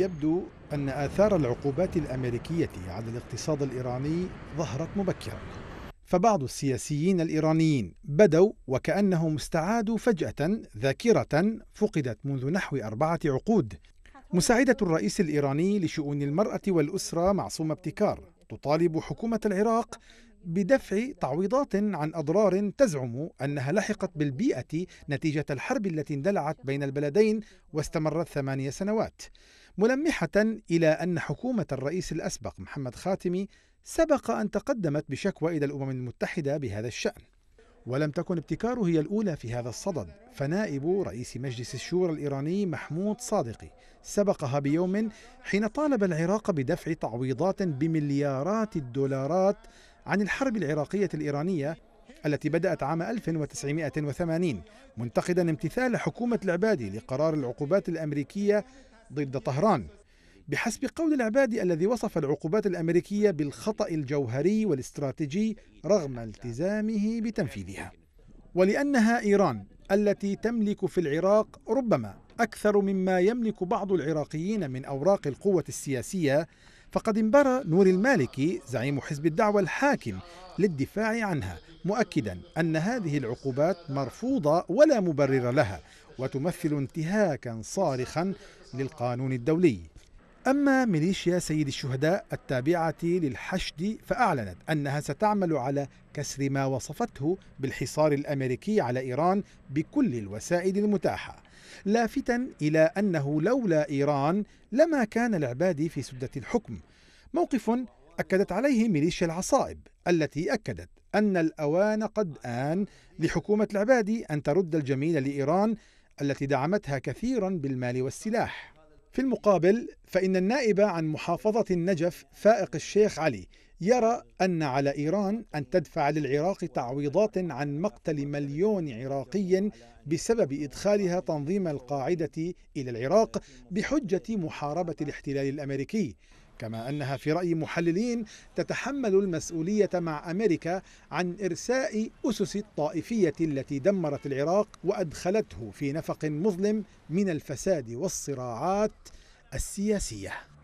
يبدو أن آثار العقوبات الأمريكية على الاقتصاد الإيراني ظهرت مبكرا فبعض السياسيين الإيرانيين بدوا وكأنهم استعادوا فجأة ذاكرة فقدت منذ نحو أربعة عقود مساعدة الرئيس الإيراني لشؤون المرأة والأسرة معصومة ابتكار تطالب حكومة العراق بدفع تعويضات عن أضرار تزعم أنها لحقت بالبيئة نتيجة الحرب التي اندلعت بين البلدين واستمرت ثمانية سنوات ملمحة إلى أن حكومة الرئيس الأسبق محمد خاتمي سبق أن تقدمت بشكوى إلى الأمم المتحدة بهذا الشأن ولم تكن ابتكاره هي الأولى في هذا الصدد فنائب رئيس مجلس الشورى الإيراني محمود صادقي سبقها بيوم حين طالب العراق بدفع تعويضات بمليارات الدولارات عن الحرب العراقية الإيرانية التي بدأت عام 1980 منتقدا امتثال حكومة العبادي لقرار العقوبات الأمريكية ضد طهران بحسب قول العبادي الذي وصف العقوبات الامريكيه بالخطا الجوهري والاستراتيجي رغم التزامه بتنفيذها ولانها ايران التي تملك في العراق ربما أكثر مما يملك بعض العراقيين من أوراق القوة السياسية فقد انبرى نور المالكي زعيم حزب الدعوة الحاكم للدفاع عنها مؤكدا أن هذه العقوبات مرفوضة ولا مبرر لها وتمثل انتهاكا صارخا للقانون الدولي أما ميليشيا سيد الشهداء التابعة للحشد فأعلنت أنها ستعمل على كسر ما وصفته بالحصار الأمريكي على إيران بكل الوسائل المتاحة لافتا إلى أنه لولا إيران لما كان العبادي في سدة الحكم موقف أكدت عليه ميليشيا العصائب التي أكدت أن الأوان قد آن لحكومة العبادي أن ترد الجميل لإيران التي دعمتها كثيرا بالمال والسلاح في المقابل فإن النائب عن محافظة النجف فائق الشيخ علي يرى أن على إيران أن تدفع للعراق تعويضات عن مقتل مليون عراقي بسبب إدخالها تنظيم القاعدة إلى العراق بحجة محاربة الاحتلال الأمريكي كما أنها في رأي محللين تتحمل المسؤولية مع أمريكا عن إرساء أسس الطائفية التي دمرت العراق وأدخلته في نفق مظلم من الفساد والصراعات السياسيه